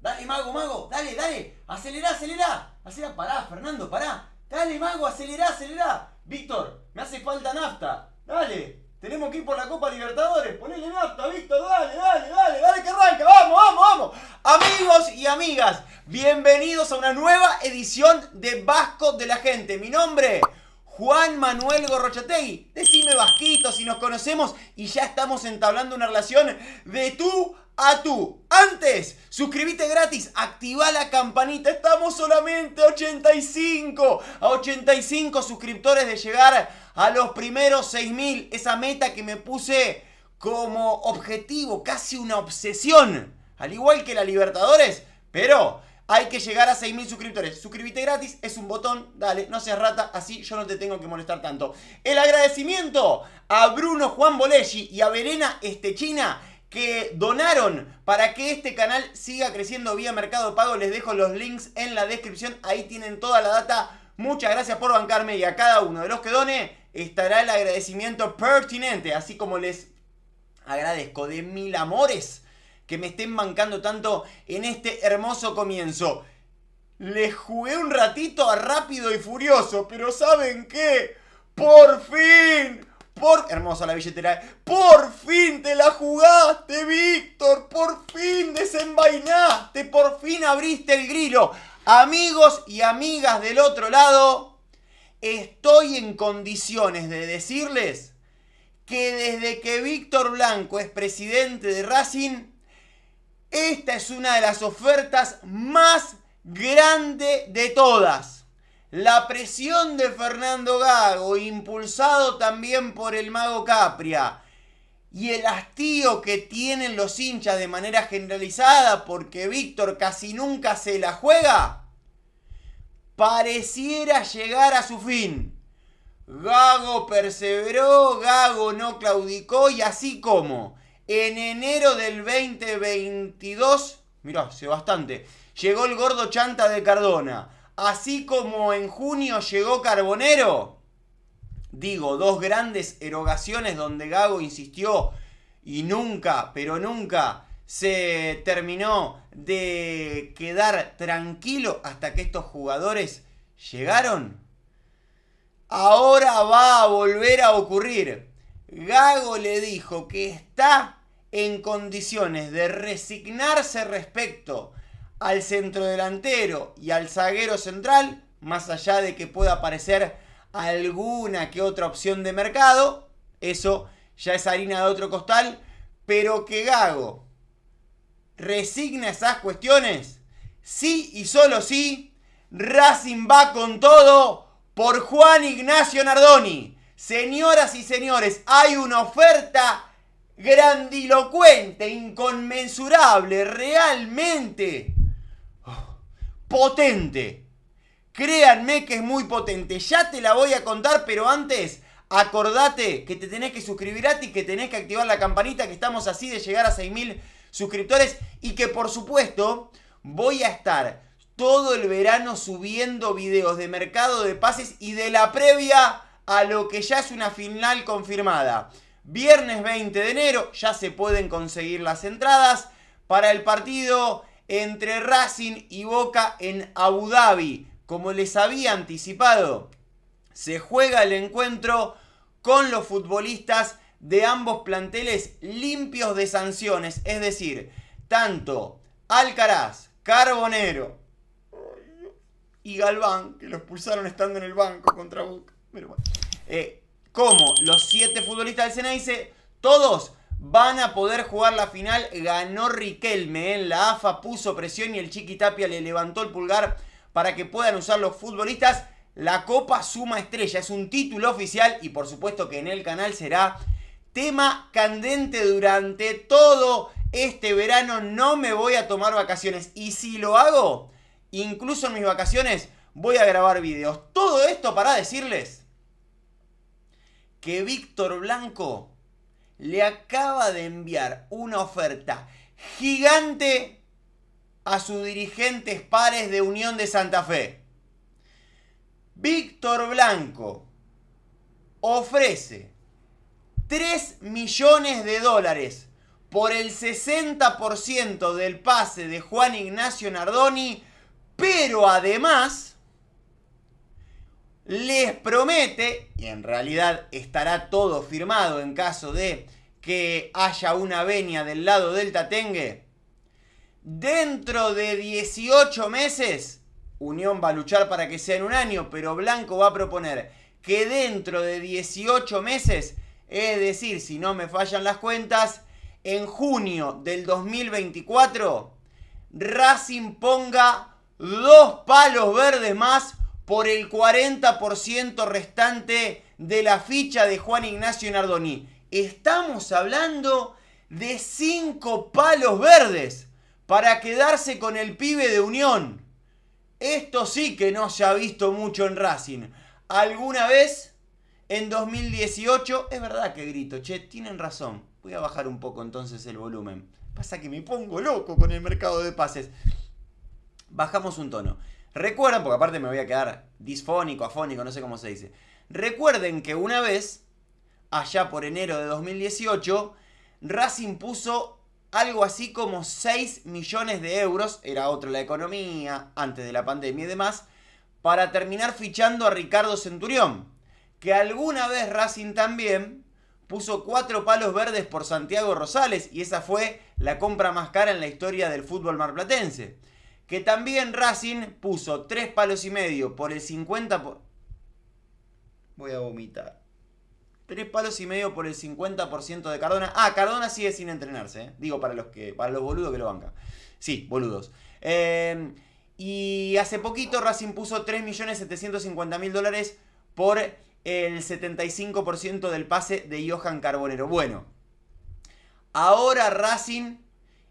Dale, mago, mago, dale, dale. Acelera, acelera. Acelera, pará, Fernando, pará. Dale, mago, acelera, acelera. Víctor, me hace falta nafta. Dale. Tenemos que ir por la Copa Libertadores. Ponele nafta, Víctor. Dale, dale, dale, dale que arranca. Vamos, vamos, vamos. Amigos y amigas, bienvenidos a una nueva edición de Vasco de la Gente. Mi nombre, Juan Manuel Gorrochategui. Decime Vasquito si nos conocemos y ya estamos entablando una relación de tú a tú, Antes, suscríbete gratis, activa la campanita. Estamos solamente 85 a 85 suscriptores de llegar a los primeros 6000, esa meta que me puse como objetivo, casi una obsesión, al igual que la Libertadores, pero hay que llegar a 6.000 suscriptores. Suscríbete gratis, es un botón, dale, no seas rata, así yo no te tengo que molestar tanto. El agradecimiento a Bruno Juan Boleschi y a Verena Estechina que donaron para que este canal siga creciendo vía Mercado Pago. Les dejo los links en la descripción, ahí tienen toda la data. Muchas gracias por bancarme y a cada uno de los que done estará el agradecimiento pertinente, así como les agradezco de mil amores que me estén bancando tanto en este hermoso comienzo. Les jugué un ratito a rápido y furioso, pero ¿saben qué? ¡Por fin! Por hermosa la billetera. Por fin te la jugaste, Víctor. Por fin desenvainaste. Por fin abriste el grilo. Amigos y amigas del otro lado, estoy en condiciones de decirles que desde que Víctor Blanco es presidente de Racing, esta es una de las ofertas más grande de todas. La presión de Fernando Gago, impulsado también por el mago Capria, y el hastío que tienen los hinchas de manera generalizada porque Víctor casi nunca se la juega, pareciera llegar a su fin. Gago perseveró, Gago no claudicó y así como en enero del 2022, mirá, hace bastante, llegó el gordo chanta de Cardona Así como en junio llegó Carbonero, digo, dos grandes erogaciones donde Gago insistió y nunca, pero nunca se terminó de quedar tranquilo hasta que estos jugadores llegaron. Ahora va a volver a ocurrir. Gago le dijo que está en condiciones de resignarse respecto al centrodelantero y al zaguero central, más allá de que pueda aparecer alguna que otra opción de mercado, eso ya es harina de otro costal, pero que Gago resigna esas cuestiones, sí y solo sí, Racing va con todo por Juan Ignacio Nardoni. Señoras y señores, hay una oferta grandilocuente, inconmensurable, realmente potente. Créanme que es muy potente. Ya te la voy a contar, pero antes acordate que te tenés que suscribir a ti, que tenés que activar la campanita, que estamos así de llegar a 6.000 suscriptores y que por supuesto voy a estar todo el verano subiendo videos de mercado de pases y de la previa a lo que ya es una final confirmada. Viernes 20 de enero ya se pueden conseguir las entradas para el partido entre Racing y Boca en Abu Dhabi. Como les había anticipado, se juega el encuentro con los futbolistas de ambos planteles limpios de sanciones, es decir, tanto Alcaraz, Carbonero y Galván, que los expulsaron estando en el banco contra Boca, eh, como los siete futbolistas del Senaice, todos van a poder jugar la final. Ganó Riquelme en ¿eh? la AFA, puso presión y el Chiqui Tapia le levantó el pulgar para que puedan usar los futbolistas. La Copa Suma Estrella es un título oficial y por supuesto que en el canal será tema candente durante todo este verano. No me voy a tomar vacaciones y si lo hago, incluso en mis vacaciones, voy a grabar videos. Todo esto para decirles que Víctor Blanco le acaba de enviar una oferta gigante a sus dirigentes pares de Unión de Santa Fe. Víctor Blanco ofrece 3 millones de dólares por el 60% del pase de Juan Ignacio Nardoni, pero además les promete, y en realidad estará todo firmado en caso de que haya una venia del lado del Tatengue, dentro de 18 meses, Unión va a luchar para que sea en un año, pero Blanco va a proponer que dentro de 18 meses, es decir, si no me fallan las cuentas, en junio del 2024, Racing ponga dos palos verdes más por el 40% restante de la ficha de Juan Ignacio Nardoni. Estamos hablando de 5 palos verdes para quedarse con el pibe de Unión. Esto sí que no se ha visto mucho en Racing. Alguna vez, en 2018, es verdad que grito, che, tienen razón. Voy a bajar un poco entonces el volumen. Pasa que me pongo loco con el mercado de pases. Bajamos un tono. Recuerden, porque aparte me voy a quedar disfónico, afónico, no sé cómo se dice. Recuerden que una vez, allá por enero de 2018, Racing puso algo así como 6 millones de euros, era otra la economía, antes de la pandemia y demás, para terminar fichando a Ricardo Centurión, que alguna vez Racing también puso 4 palos verdes por Santiago Rosales y esa fue la compra más cara en la historia del fútbol marplatense. Que también Racing puso 3 palos y medio por el 50%. Por... Voy a vomitar. 3 palos y medio por el 50% de Cardona. Ah, Cardona sigue sin entrenarse. Eh. Digo para los, que, para los boludos que lo bancan. Sí, boludos. Eh, y hace poquito Racing puso 3.750.000 dólares por el 75% del pase de Johan Carbonero. Bueno, ahora Racing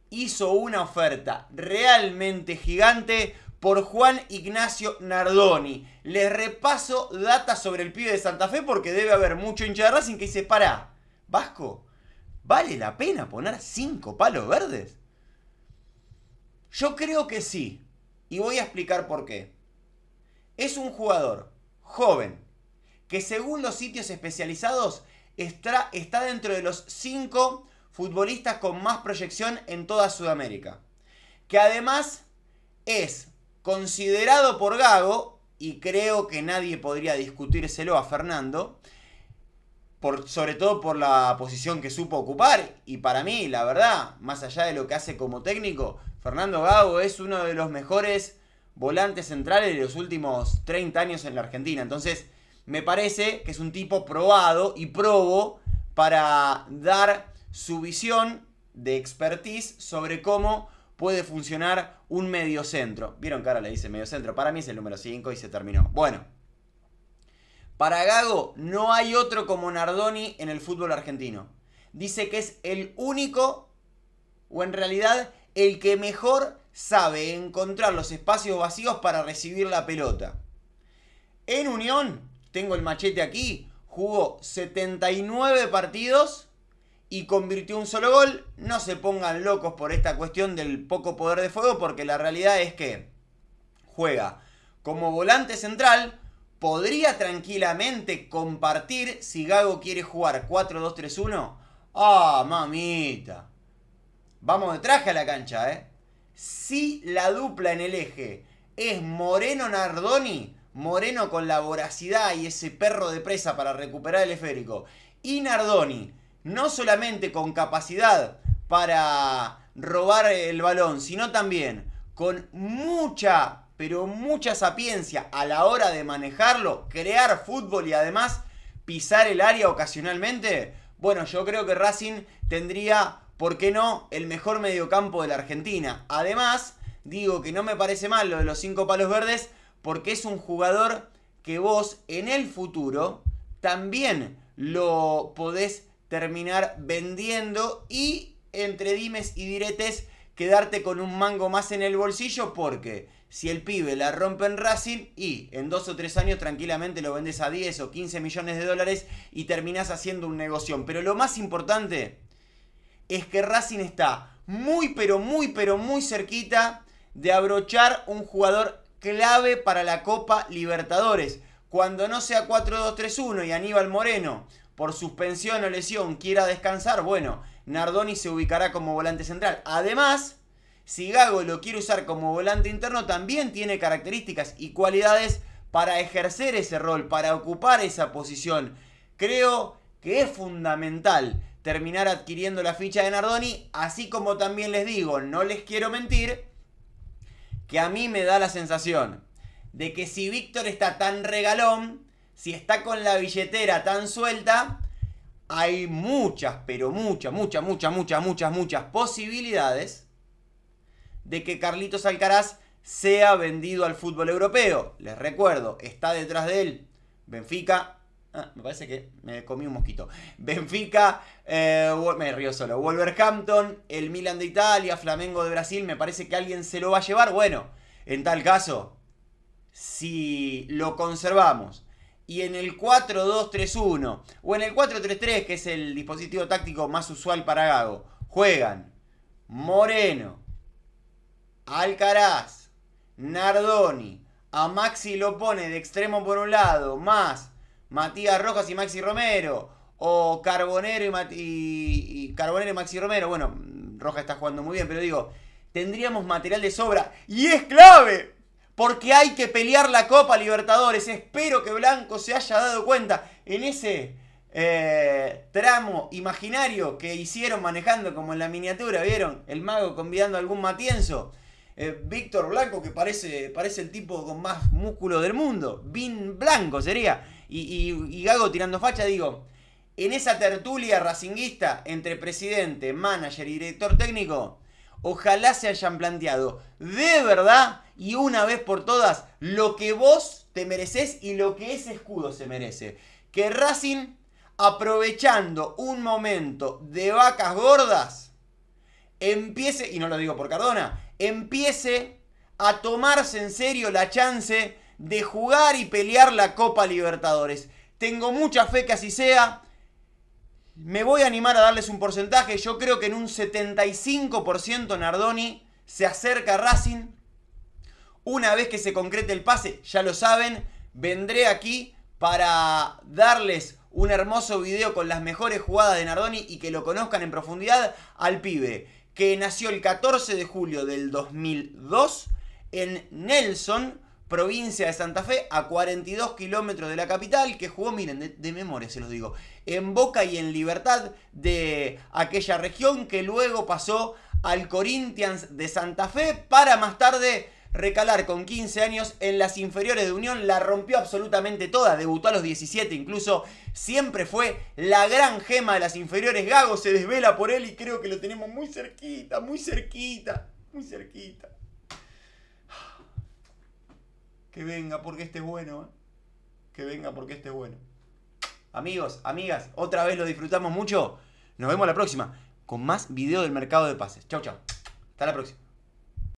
hizo una oferta realmente gigante por Juan Ignacio Nardoni. Les repaso data sobre el pibe de Santa Fe porque debe haber mucho hincha de que se pará, Vasco, ¿vale la pena poner cinco palos verdes? Yo creo que sí, y voy a explicar por qué. Es un jugador joven que según los sitios especializados está, está dentro de los cinco futbolistas con más proyección en toda Sudamérica. Que además es considerado por Gago, y creo que nadie podría discutírselo a Fernando, sobre todo por la posición que supo ocupar. Y para mí, la verdad, más allá de lo que hace como técnico, Fernando Gago es uno de los mejores volantes centrales de los últimos 30 años en la Argentina. Entonces, me parece que es un tipo probado y probo para dar su visión de expertise sobre cómo puede funcionar un mediocentro. ¿Vieron que ahora le dice mediocentro? Para mí es el número 5 y se terminó. Bueno, para Gago no hay otro como Nardoni en el fútbol argentino. Dice que es el único, o en realidad el que mejor sabe encontrar los espacios vacíos para recibir la pelota. En Unión, tengo el machete aquí, jugó 79 partidos y convirtió un solo gol. No se pongan locos por esta cuestión del poco poder de fuego, porque la realidad es que juega como volante central. Podría tranquilamente compartir si Gago quiere jugar 4-2-3-1. Ah, mamita. Vamos de traje a la cancha, ¿eh? Si la dupla en el eje es Moreno Nardoni, Moreno con la voracidad y ese perro de presa para recuperar el esférico, y Nardoni no solamente con capacidad para robar el balón, sino también con mucha, pero mucha sapiencia a la hora de manejarlo, crear fútbol y además pisar el área ocasionalmente, bueno, yo creo que Racing tendría, ¿por qué no?, el mejor mediocampo de la Argentina. Además, digo que no me parece mal lo de los cinco palos verdes, porque es un jugador que vos en el futuro también lo podés terminar vendiendo y entre dimes y diretes quedarte con un mango más en el bolsillo porque si el pibe la rompe en Racing y en dos o tres años tranquilamente lo vendes a 10 o 15 millones de dólares y terminás haciendo un negocio. Pero lo más importante es que Racing está muy pero muy pero muy cerquita de abrochar un jugador clave para la Copa Libertadores. Cuando no sea 4-2-3-1 y Aníbal Moreno por suspensión o lesión quiera descansar, bueno, Nardoni se ubicará como volante central. Además, si Gago lo quiere usar como volante interno, también tiene características y cualidades para ejercer ese rol, para ocupar esa posición. Creo que es fundamental terminar adquiriendo la ficha de Nardoni, así como también les digo, no les quiero mentir, que a mí me da la sensación de que si Víctor está tan regalón, si está con la billetera tan suelta, hay muchas, pero muchas, muchas, muchas, muchas, muchas, muchas posibilidades de que Carlitos Alcaraz sea vendido al fútbol europeo. Les recuerdo, está detrás de él Benfica. Ah, me parece que me comí un mosquito. Benfica, eh, me río solo. Wolverhampton, el Milan de Italia, Flamengo de Brasil. Me parece que alguien se lo va a llevar. Bueno, en tal caso, si lo conservamos, y en el 4-2-3-1 o en el 4-3-3, que es el dispositivo táctico más usual para Gago, juegan Moreno, Alcaraz, Nardoni, a Maxi lo pone de extremo por un lado, más Matías Rojas y Maxi Romero, o Carbonero y, Carbonero y Maxi Romero, bueno, Rojas está jugando muy bien, pero digo, tendríamos material de sobra y es clave porque hay que pelear la Copa Libertadores. Espero que Blanco se haya dado cuenta en ese eh, tramo imaginario que hicieron manejando como en la miniatura, ¿vieron? El mago convidando a algún matienzo. Eh, Víctor Blanco, que parece, parece el tipo con más músculo del mundo. Vin Blanco sería. Y, y Gago tirando facha, digo. En esa tertulia racinguista entre presidente, manager y director técnico, Ojalá se hayan planteado de verdad y una vez por todas lo que vos te mereces y lo que ese escudo se merece. Que Racing, aprovechando un momento de vacas gordas, empiece, y no lo digo por Cardona, empiece a tomarse en serio la chance de jugar y pelear la Copa Libertadores. Tengo mucha fe que así sea. Me voy a animar a darles un porcentaje. Yo creo que en un 75% Nardoni se acerca a Racing. Una vez que se concrete el pase, ya lo saben, vendré aquí para darles un hermoso video con las mejores jugadas de Nardoni y que lo conozcan en profundidad al pibe que nació el 14 de julio del 2002 en Nelson, provincia de Santa Fe, a 42 kilómetros de la capital, que jugó, miren, de, memoria se los digo, en Boca y en Libertad de aquella región, que luego pasó al Corinthians de Santa Fe para más tarde recalar con 15 años en las inferiores de Unión, la rompió absolutamente toda, debutó a los 17 incluso, siempre fue la gran gema de las inferiores, Gago se desvela por él y creo que lo tenemos muy cerquita, muy cerquita, muy cerquita. Que venga porque este es bueno. ¿eh? Que venga porque este es bueno. Amigos, amigas, otra vez lo disfrutamos mucho. Nos vemos la próxima con más video del mercado de pases. Chau, chau. Hasta la próxima.